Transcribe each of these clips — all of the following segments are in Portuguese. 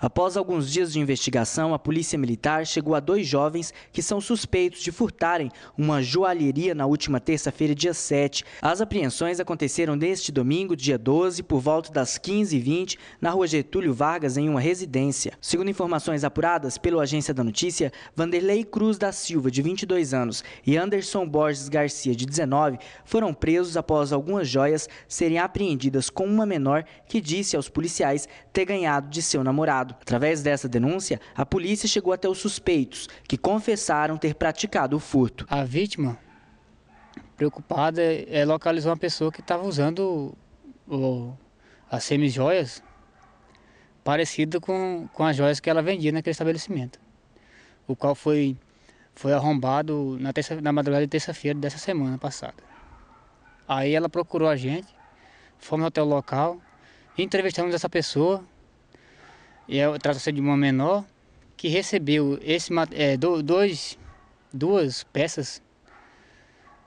Após alguns dias de investigação, a polícia militar chegou a dois jovens que são suspeitos de furtarem uma joalheria na última terça-feira, dia 7. As apreensões aconteceram neste domingo, dia 12, por volta das 15h20, na rua Getúlio Vargas, em uma residência. Segundo informações apuradas pela Agência da Notícia, Vanderlei Cruz da Silva, de 22 anos, e Anderson Borges Garcia, de 19, foram presos após algumas joias serem apreendidas com uma menor que disse aos policiais ter ganhado de seu namorado. Através dessa denúncia, a polícia chegou até os suspeitos, que confessaram ter praticado o furto. A vítima, preocupada, é, localizou uma pessoa que estava usando o, o, as semijoias parecida com, com as joias que ela vendia naquele estabelecimento, o qual foi, foi arrombado na, terça, na madrugada de terça-feira dessa semana passada. Aí ela procurou a gente, fomos até o local, entrevistamos essa pessoa, e é Trata-se de uma menor que recebeu esse, é, dois, duas peças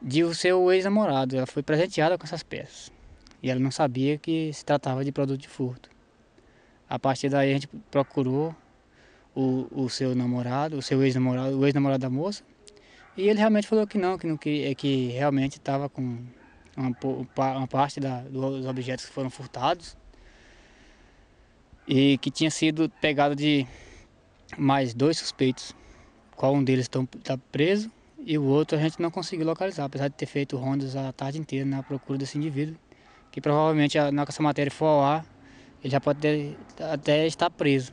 de o seu ex-namorado. Ela foi presenteada com essas peças. E ela não sabia que se tratava de produto de furto. A partir daí a gente procurou o, o seu namorado, o seu ex-namorado, o ex-namorado da moça. E ele realmente falou que não, que, não, que, é que realmente estava com uma, uma parte da, dos objetos que foram furtados e que tinha sido pegado de mais dois suspeitos, qual um deles está preso e o outro a gente não conseguiu localizar, apesar de ter feito rondas a tarde inteira na procura desse indivíduo, que provavelmente na que essa matéria for ao ar, ele já pode ter, até estar preso,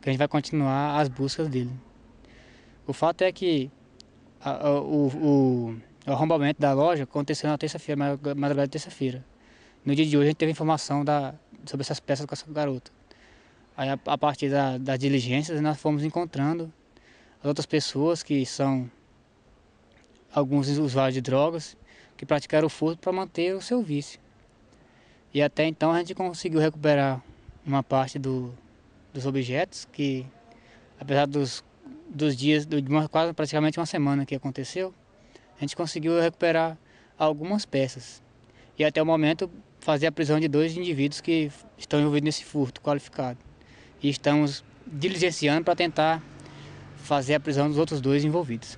que a gente vai continuar as buscas dele. O fato é que a, a, o, o arrombamento da loja aconteceu na terça-feira, madrugada de terça-feira. No dia de hoje a gente teve informação da, sobre essas peças com essa garota. Aí, a, a partir da, das diligências, nós fomos encontrando as outras pessoas que são alguns usuários de drogas que praticaram o furto para manter o seu vício. E até então a gente conseguiu recuperar uma parte do, dos objetos que, apesar dos, dos dias, de uma, quase praticamente uma semana que aconteceu, a gente conseguiu recuperar algumas peças. E até o momento fazer a prisão de dois indivíduos que estão envolvidos nesse furto qualificado e estamos diligenciando para tentar fazer a prisão dos outros dois envolvidos.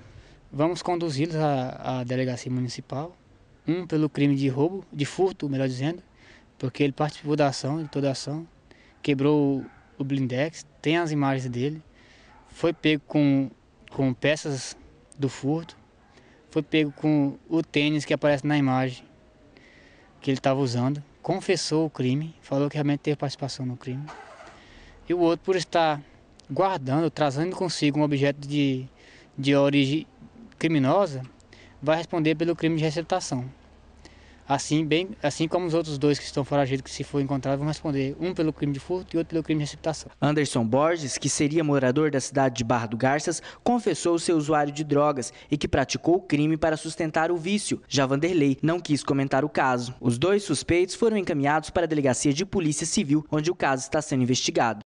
Vamos conduzi-los à, à delegacia municipal, um pelo crime de roubo, de furto, melhor dizendo, porque ele participou da ação, de toda a ação, quebrou o blindex, tem as imagens dele, foi pego com, com peças do furto, foi pego com o tênis que aparece na imagem que ele estava usando, confessou o crime, falou que realmente teve participação no crime e o outro por estar guardando, trazendo consigo um objeto de, de origem criminosa, vai responder pelo crime de receptação. Assim, bem, assim como os outros dois que estão foragidos, que se for encontrado, vão responder um pelo crime de furto e outro pelo crime de receptação. Anderson Borges, que seria morador da cidade de Barra do Garças, confessou ser usuário de drogas e que praticou o crime para sustentar o vício. Já Vanderlei não quis comentar o caso. Os dois suspeitos foram encaminhados para a delegacia de polícia civil, onde o caso está sendo investigado.